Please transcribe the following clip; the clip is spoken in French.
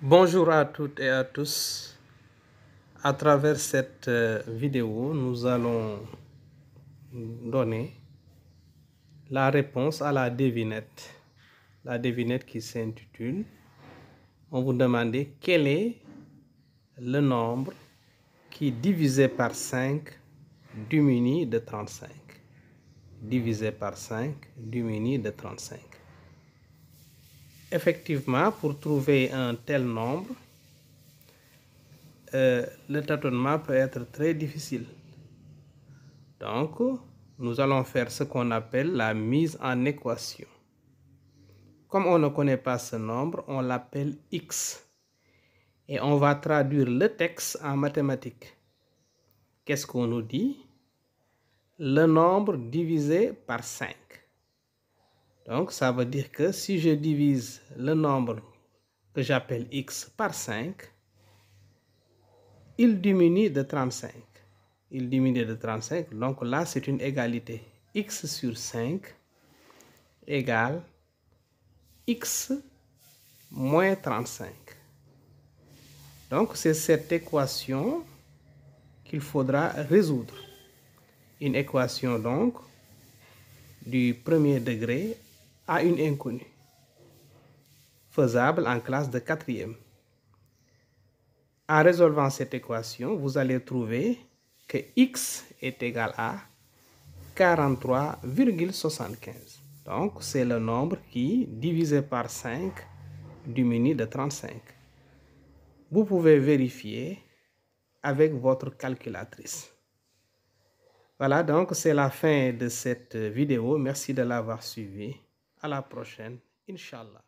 Bonjour à toutes et à tous. À travers cette euh, vidéo, nous allons donner la réponse à la devinette. La devinette qui s'intitule On vous demandait quel est le nombre qui divisé par 5 diminue de 35. Divisé par 5 diminue de 35. Effectivement, pour trouver un tel nombre, euh, le tâtonnement peut être très difficile. Donc, nous allons faire ce qu'on appelle la mise en équation. Comme on ne connaît pas ce nombre, on l'appelle x. Et on va traduire le texte en mathématiques. Qu'est-ce qu'on nous dit Le nombre divisé par 5. Donc, ça veut dire que si je divise le nombre que j'appelle x par 5, il diminue de 35. Il diminue de 35. Donc là, c'est une égalité. x sur 5 égale x moins 35. Donc, c'est cette équation qu'il faudra résoudre. Une équation, donc, du premier degré à une inconnue, faisable en classe de quatrième. En résolvant cette équation, vous allez trouver que x est égal à 43,75. Donc, c'est le nombre qui, divisé par 5, diminue de 35. Vous pouvez vérifier avec votre calculatrice. Voilà, donc c'est la fin de cette vidéo. Merci de l'avoir suivi. à la prochaine incha allah